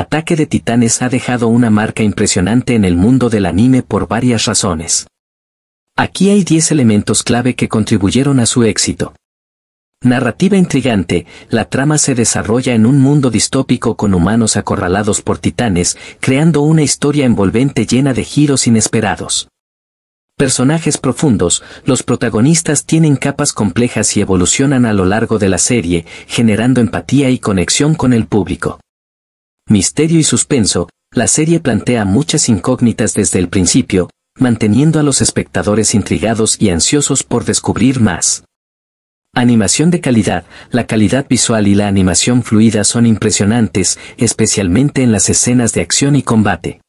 Ataque de Titanes ha dejado una marca impresionante en el mundo del anime por varias razones. Aquí hay 10 elementos clave que contribuyeron a su éxito. Narrativa intrigante, la trama se desarrolla en un mundo distópico con humanos acorralados por titanes, creando una historia envolvente llena de giros inesperados. Personajes profundos, los protagonistas tienen capas complejas y evolucionan a lo largo de la serie, generando empatía y conexión con el público misterio y suspenso, la serie plantea muchas incógnitas desde el principio, manteniendo a los espectadores intrigados y ansiosos por descubrir más. Animación de calidad, la calidad visual y la animación fluida son impresionantes, especialmente en las escenas de acción y combate.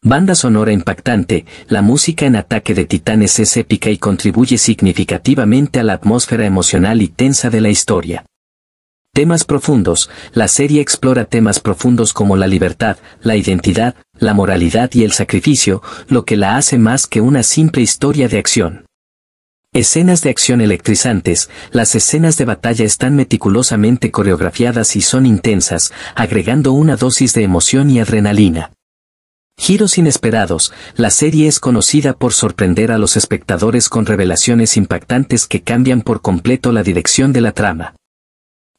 Banda sonora impactante, la música en Ataque de Titanes es épica y contribuye significativamente a la atmósfera emocional y tensa de la historia. Temas profundos. La serie explora temas profundos como la libertad, la identidad, la moralidad y el sacrificio, lo que la hace más que una simple historia de acción. Escenas de acción electrizantes, las escenas de batalla están meticulosamente coreografiadas y son intensas, agregando una dosis de emoción y adrenalina. Giros inesperados, la serie es conocida por sorprender a los espectadores con revelaciones impactantes que cambian por completo la dirección de la trama.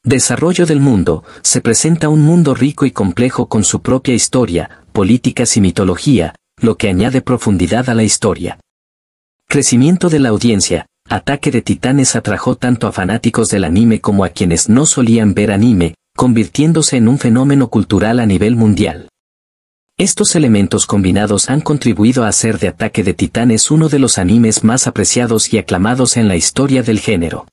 Desarrollo del mundo, se presenta un mundo rico y complejo con su propia historia, políticas y mitología, lo que añade profundidad a la historia. Crecimiento de la audiencia, Ataque de Titanes atrajo tanto a fanáticos del anime como a quienes no solían ver anime, convirtiéndose en un fenómeno cultural a nivel mundial. Estos elementos combinados han contribuido a hacer de Ataque de Titanes uno de los animes más apreciados y aclamados en la historia del género.